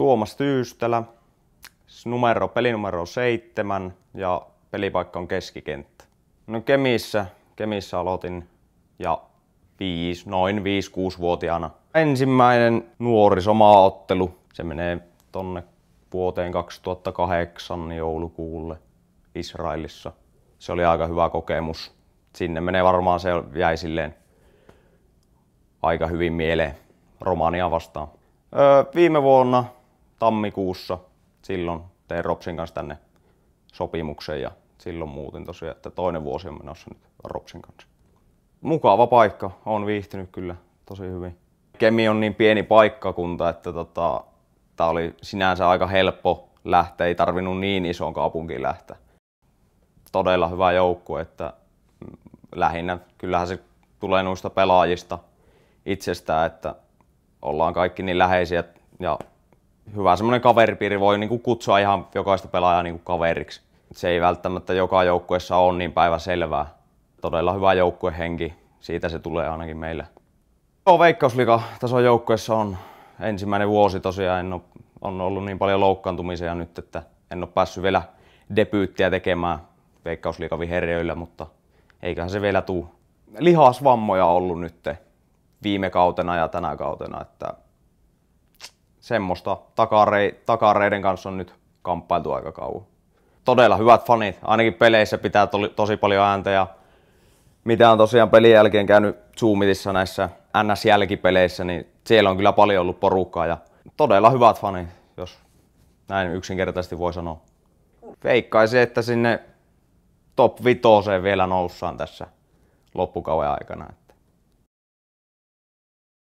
Tuomas Tyystälä, numero, pelinumero 7 ja pelipaikka on keskikenttä. No Kemissä, Kemissä aloitin ja viis, noin 5-6-vuotiaana. Ensimmäinen ottelu, se menee tonne vuoteen 2008 joulukuulle Israelissa. Se oli aika hyvä kokemus. Sinne menee varmaan se jäi silleen aika hyvin mieleen Romania vastaan. Öö, viime vuonna tammikuussa silloin tein Ropsin kanssa tänne sopimuksen ja silloin muutin tosiaan, että toinen vuosi on menossa nyt Ropsin kanssa. Mukava paikka, on viihtynyt kyllä tosi hyvin. Kemi on niin pieni paikkakunta, että tota, tämä oli sinänsä aika helppo lähteä, ei tarvinnut niin isoon kaupunkiin lähteä. Todella hyvä joukkue, että mm, lähinnä kyllähän se tulee noista pelaajista itsestään, että ollaan kaikki niin läheisiä ja hyvä semmoinen kaveripiiri voi kuin niinku kutsua ihan jokaista pelaajaa kuin niinku kaveriksi. Se ei välttämättä joka joukkueessa ole niin päivä selvää. Todella hyvä joukkuehenki, siitä se tulee ainakin meille. Joo, Veikkausliga tason joukkueessa on ensimmäinen vuosi tosiaan. En ole, on ollut niin paljon loukkaantumisia nyt, että en ole päässyt vielä debyyttiä tekemään viherjöillä, mutta eiköhän se vielä tuu. Lihasvammoja on ollut nyt viime kautena ja tänä kautena, että semmoista takarei, takareiden kanssa on nyt kamppailtu aika kauan. Todella hyvät fanit, ainakin peleissä pitää to, tosi paljon ääntä ja mitä on tosiaan pelin jälkeen käynyt Zoomitissa näissä NS-jälkipeleissä, niin siellä on kyllä paljon ollut porukkaa ja todella hyvät fanit, jos näin yksinkertaisesti voi sanoa. Veikkaisin, että sinne top 5 vielä noussaan tässä loppukauden aikana.